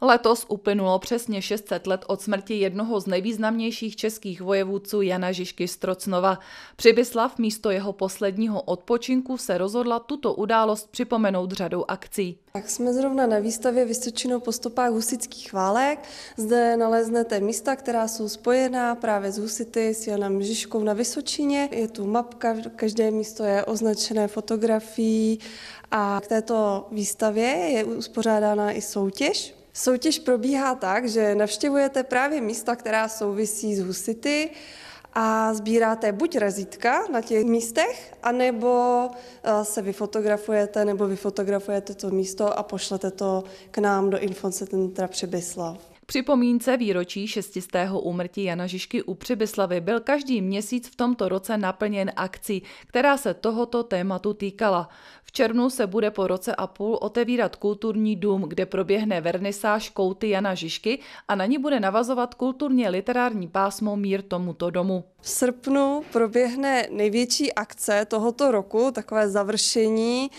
Letos uplynulo přesně 600 let od smrti jednoho z nejvýznamnějších českých vojevůdců Jana Žižky Strocnova. Přibyslav místo jeho posledního odpočinku se rozhodla tuto událost připomenout řadou akcí. Tak jsme zrovna na výstavě Vysočino po stopách husických válek. Zde naleznete místa, která jsou spojená právě s husity s Janem Žižkou na Vysočině. Je tu mapka, každé místo je označené fotografií a k této výstavě je uspořádána i soutěž Soutěž probíhá tak, že navštěvujete právě místa, která souvisí s husity a sbíráte buď razítka na těch místech, anebo eh, se vyfotografujete, nebo vyfotografujete to místo a pošlete to k nám do Infocentra Přebyslav připomínce výročí 600. úmrtí Jana Žižky u Přibyslavy byl každý měsíc v tomto roce naplněn akcí, která se tohoto tématu týkala. V červnu se bude po roce a půl otevírat kulturní dům, kde proběhne vernisáž kouty Jana Žižky a na ní bude navazovat kulturně literární pásmo Mír tomuto domu. V srpnu proběhne největší akce tohoto roku, takové završení.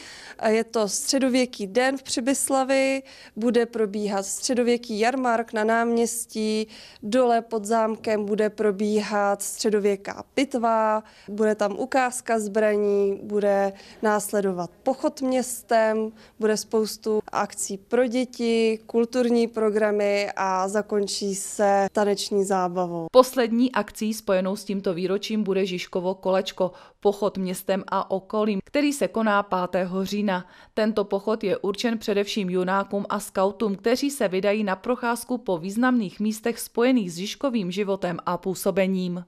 Je to středověký den v Přibyslavi, bude probíhat středověký jarmark na náměstí, dole pod zámkem bude probíhat středověká pitva, bude tam ukázka zbraní, bude následovat pochod městem, bude spoustu akcí pro děti, kulturní programy a zakončí se taneční zábavou. Poslední akcí spojenou s tímto výročím bude Žižkovo kolečko, pochod městem a okolím, který se koná 5. října. Tento pochod je určen především junákům a skautům, kteří se vydají na procházku po významných místech spojených s Žižkovým životem a působením.